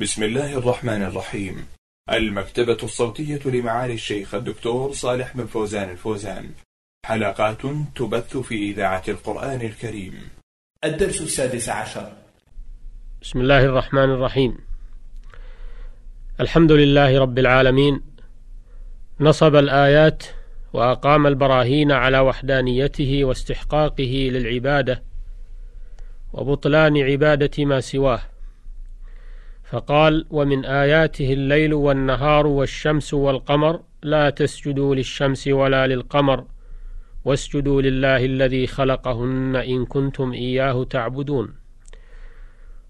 بسم الله الرحمن الرحيم المكتبة الصوتية لمعالي الشيخ الدكتور صالح بن فوزان الفوزان حلقات تبث في إذاعة القرآن الكريم الدرس السادس عشر بسم الله الرحمن الرحيم الحمد لله رب العالمين نصب الآيات وأقام البراهين على وحدانيته واستحقاقه للعبادة وبطلان عبادة ما سواه فقال ومن اياته الليل والنهار والشمس والقمر لا تسجدوا للشمس ولا للقمر واسجدوا لله الذي خلقهن ان كنتم اياه تعبدون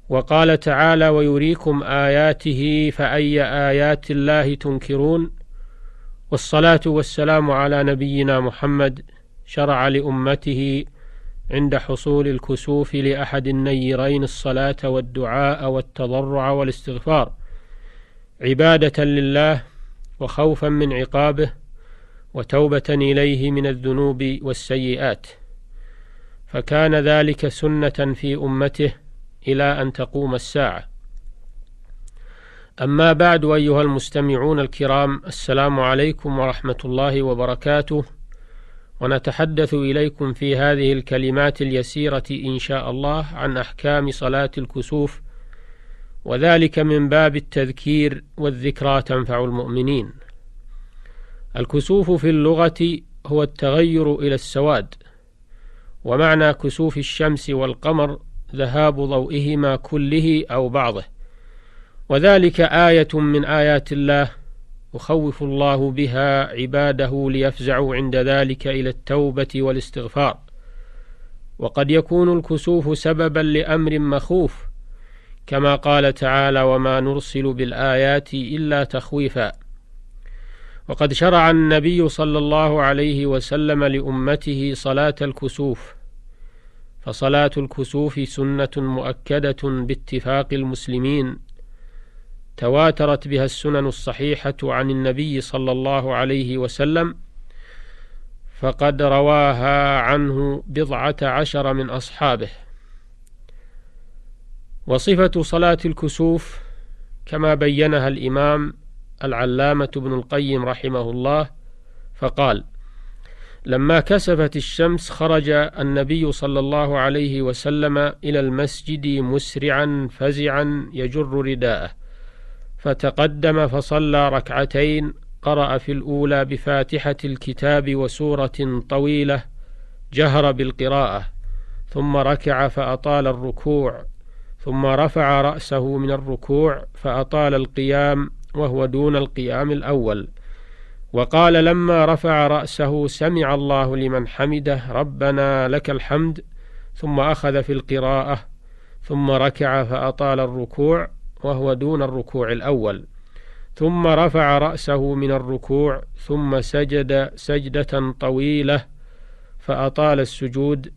وقال تعالى ويريكم اياته فاي ايات الله تنكرون والصلاه والسلام على نبينا محمد شرع لامته عند حصول الكسوف لأحد النيرين الصلاة والدعاء والتضرع والاستغفار عبادة لله وخوفا من عقابه وتوبة إليه من الذنوب والسيئات فكان ذلك سنة في أمته إلى أن تقوم الساعة أما بعد أيها المستمعون الكرام السلام عليكم ورحمة الله وبركاته ونتحدث إليكم في هذه الكلمات اليسيرة إن شاء الله عن أحكام صلاة الكسوف وذلك من باب التذكير والذكرى تنفع المؤمنين الكسوف في اللغة هو التغير إلى السواد ومعنى كسوف الشمس والقمر ذهاب ضوئهما كله أو بعضه وذلك آية من آيات الله يخوف الله بها عباده ليفزعوا عند ذلك إلى التوبة والاستغفار وقد يكون الكسوف سببا لأمر مخوف كما قال تعالى وما نرسل بالآيات إلا تخويفا وقد شرع النبي صلى الله عليه وسلم لأمته صلاة الكسوف فصلاة الكسوف سنة مؤكدة باتفاق المسلمين تواترت بها السنن الصحيحة عن النبي صلى الله عليه وسلم فقد رواها عنه بضعة عشر من أصحابه وصفة صلاة الكسوف كما بينها الإمام العلامة ابن القيم رحمه الله فقال لما كسفت الشمس خرج النبي صلى الله عليه وسلم إلى المسجد مسرعا فزعا يجر رداءه فتقدم فصلى ركعتين قرأ في الأولى بفاتحة الكتاب وسورة طويلة جهر بالقراءة ثم ركع فأطال الركوع ثم رفع رأسه من الركوع فأطال القيام وهو دون القيام الأول وقال لما رفع رأسه سمع الله لمن حمده ربنا لك الحمد ثم أخذ في القراءة ثم ركع فأطال الركوع وهو دون الركوع الأول ثم رفع رأسه من الركوع ثم سجد سجدة طويلة فأطال السجود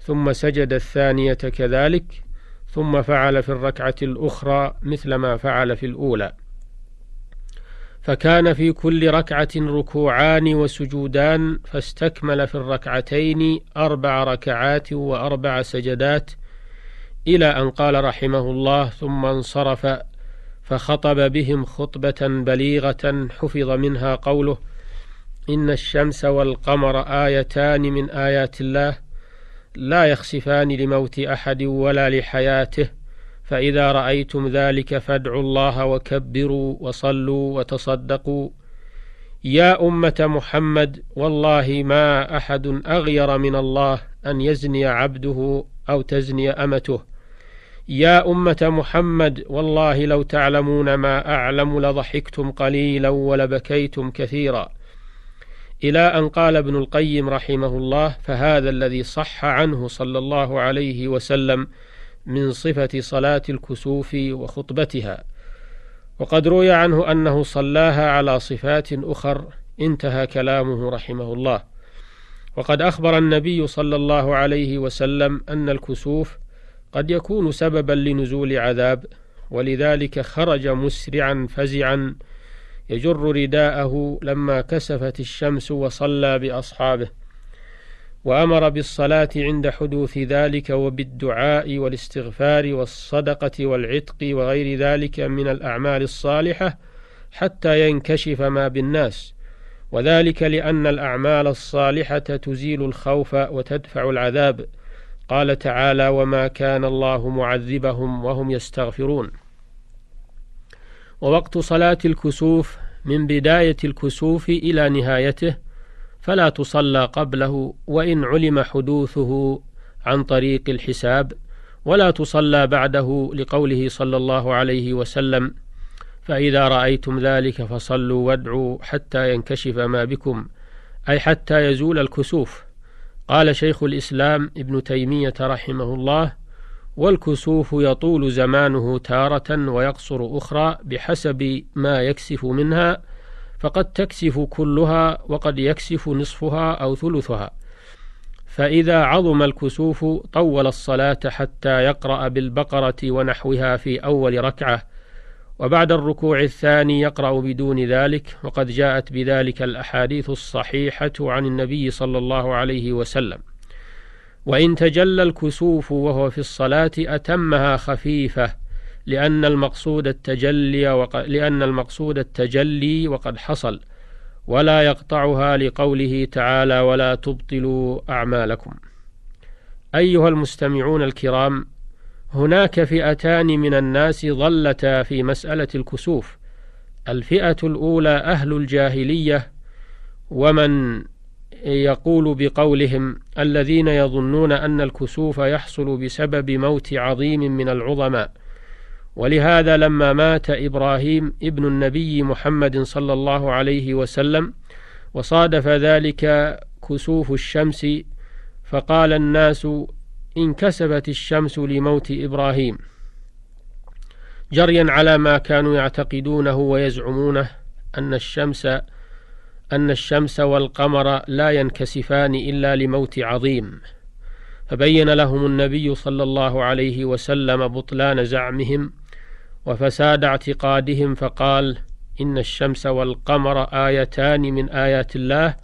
ثم سجد الثانية كذلك ثم فعل في الركعة الأخرى مثل ما فعل في الأولى فكان في كل ركعة ركوعان وسجودان فاستكمل في الركعتين أربع ركعات وأربع سجدات إلى أن قال رحمه الله ثم انصرف فخطب بهم خطبة بليغة حفظ منها قوله إن الشمس والقمر آيتان من آيات الله لا يخسفان لموت أحد ولا لحياته فإذا رأيتم ذلك فادعوا الله وكبروا وصلوا وتصدقوا يا أمة محمد والله ما أحد أغير من الله أن يزني عبده أو تزني أمته يا أمة محمد والله لو تعلمون ما أعلم لضحكتم قليلا ولبكيتم كثيرا إلى أن قال ابن القيم رحمه الله فهذا الذي صح عنه صلى الله عليه وسلم من صفة صلاة الكسوف وخطبتها وقد روي عنه أنه صلاها على صفات أخر انتهى كلامه رحمه الله وقد أخبر النبي صلى الله عليه وسلم أن الكسوف قد يكون سببا لنزول عذاب ولذلك خرج مسرعا فزعا يجر رداءه لما كسفت الشمس وصلى باصحابه وامر بالصلاه عند حدوث ذلك وبالدعاء والاستغفار والصدقه والعتق وغير ذلك من الاعمال الصالحه حتى ينكشف ما بالناس وذلك لان الاعمال الصالحه تزيل الخوف وتدفع العذاب قال تعالى وما كان الله معذبهم وهم يستغفرون ووقت صلاة الكسوف من بداية الكسوف إلى نهايته فلا تصلى قبله وإن علم حدوثه عن طريق الحساب ولا تصلى بعده لقوله صلى الله عليه وسلم فإذا رأيتم ذلك فصلوا وادعوا حتى ينكشف ما بكم أي حتى يزول الكسوف قال شيخ الإسلام ابن تيمية رحمه الله والكسوف يطول زمانه تارة ويقصر أخرى بحسب ما يكسف منها فقد تكسف كلها وقد يكسف نصفها أو ثلثها فإذا عظم الكسوف طول الصلاة حتى يقرأ بالبقرة ونحوها في أول ركعة وبعد الركوع الثاني يقرأ بدون ذلك وقد جاءت بذلك الأحاديث الصحيحة عن النبي صلى الله عليه وسلم وإن تجلى الكسوف وهو في الصلاة أتمها خفيفة لأن المقصود التجلي وقد لأن المقصود التجلي وقد حصل ولا يقطعها لقوله تعالى ولا تبطلوا أعمالكم أيها المستمعون الكرام هناك فئتان من الناس ظلتا في مسألة الكسوف الفئة الأولى أهل الجاهلية ومن يقول بقولهم الذين يظنون أن الكسوف يحصل بسبب موت عظيم من العظماء ولهذا لما مات إبراهيم ابن النبي محمد صلى الله عليه وسلم وصادف ذلك كسوف الشمس فقال الناس انكسبت الشمس لموت إبراهيم جريا على ما كانوا يعتقدونه ويزعمونه أن الشمس أن الشمس والقمر لا ينكسفان إلا لموت عظيم فبين لهم النبي صلى الله عليه وسلم بطلان زعمهم وفساد اعتقادهم فقال إن الشمس والقمر آيتان من آيات الله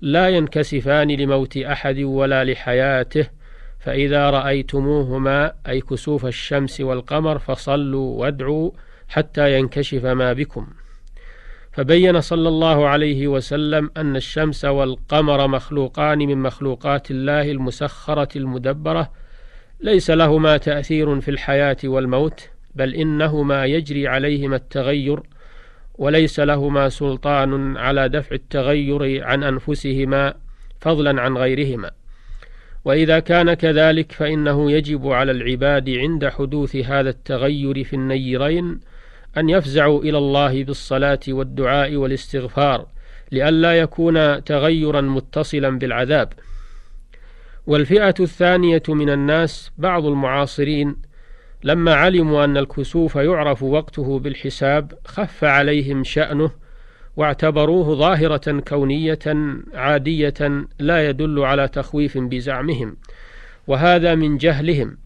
لا ينكسفان لموت أحد ولا لحياته فإذا رأيتموهما أي كسوف الشمس والقمر فصلوا وادعوا حتى ينكشف ما بكم فبين صلى الله عليه وسلم أن الشمس والقمر مخلوقان من مخلوقات الله المسخرة المدبرة ليس لهما تأثير في الحياة والموت بل إنهما يجري عليهما التغير وليس لهما سلطان على دفع التغير عن أنفسهما فضلا عن غيرهما وإذا كان كذلك فإنه يجب على العباد عند حدوث هذا التغير في النيرين أن يفزعوا إلى الله بالصلاة والدعاء والاستغفار لئلا يكون تغيرا متصلا بالعذاب والفئة الثانية من الناس بعض المعاصرين لما علموا أن الكسوف يعرف وقته بالحساب خف عليهم شأنه واعتبروه ظاهرة كونية عادية لا يدل على تخويف بزعمهم وهذا من جهلهم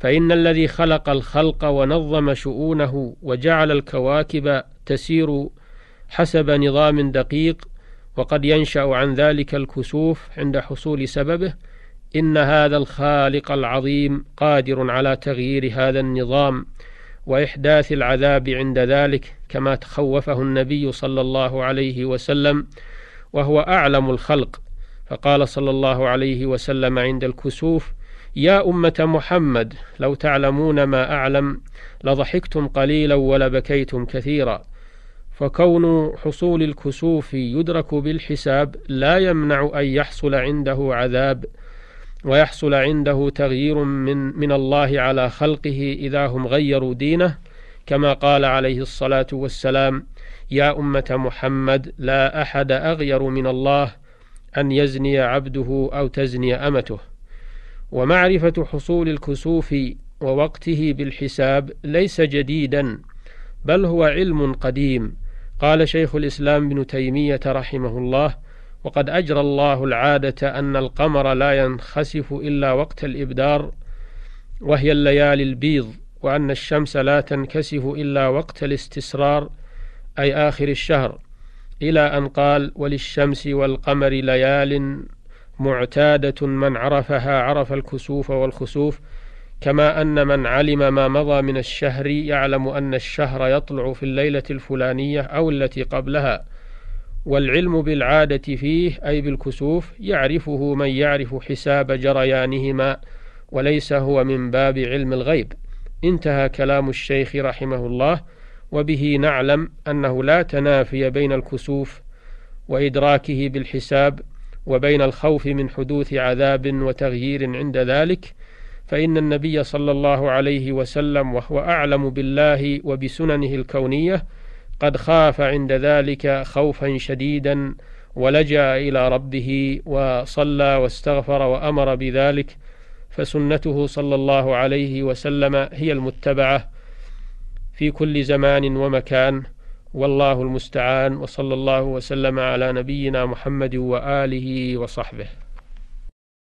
فإن الذي خلق الخلق ونظم شؤونه وجعل الكواكب تسير حسب نظام دقيق وقد ينشأ عن ذلك الكسوف عند حصول سببه إن هذا الخالق العظيم قادر على تغيير هذا النظام واحداث العذاب عند ذلك كما تخوفه النبي صلى الله عليه وسلم وهو اعلم الخلق فقال صلى الله عليه وسلم عند الكسوف يا أمة محمد لو تعلمون ما أعلم لضحكتم قليلا ولبكيتم كثيرا فكون حصول الكسوف يدرك بالحساب لا يمنع أن يحصل عنده عذاب ويحصل عنده تغيير من, من الله على خلقه إذا هم غيروا دينه كما قال عليه الصلاة والسلام يا أمة محمد لا أحد أغير من الله أن يزني عبده أو تزني أمته ومعرفة حصول الكسوف ووقته بالحساب ليس جديدا بل هو علم قديم قال شيخ الإسلام ابن تيمية رحمه الله وقد أجرى الله العادة أن القمر لا ينخسف إلا وقت الإبدار وهي الليالي البيض وأن الشمس لا تنكسف إلا وقت الاستسرار أي آخر الشهر إلى أن قال وللشمس والقمر ليال معتادة من عرفها عرف الكسوف والخسوف كما أن من علم ما مضى من الشهر يعلم أن الشهر يطلع في الليلة الفلانية أو التي قبلها والعلم بالعادة فيه أي بالكسوف يعرفه من يعرف حساب جريانهما وليس هو من باب علم الغيب انتهى كلام الشيخ رحمه الله وبه نعلم أنه لا تنافي بين الكسوف وإدراكه بالحساب وبين الخوف من حدوث عذاب وتغيير عند ذلك فإن النبي صلى الله عليه وسلم وهو أعلم بالله وبسننه الكونية قد خاف عند ذلك خوفا شديدا ولجا الى ربه وصلى واستغفر وامر بذلك فسنته صلى الله عليه وسلم هي المتبعه في كل زمان ومكان والله المستعان وصلى الله وسلم على نبينا محمد واله وصحبه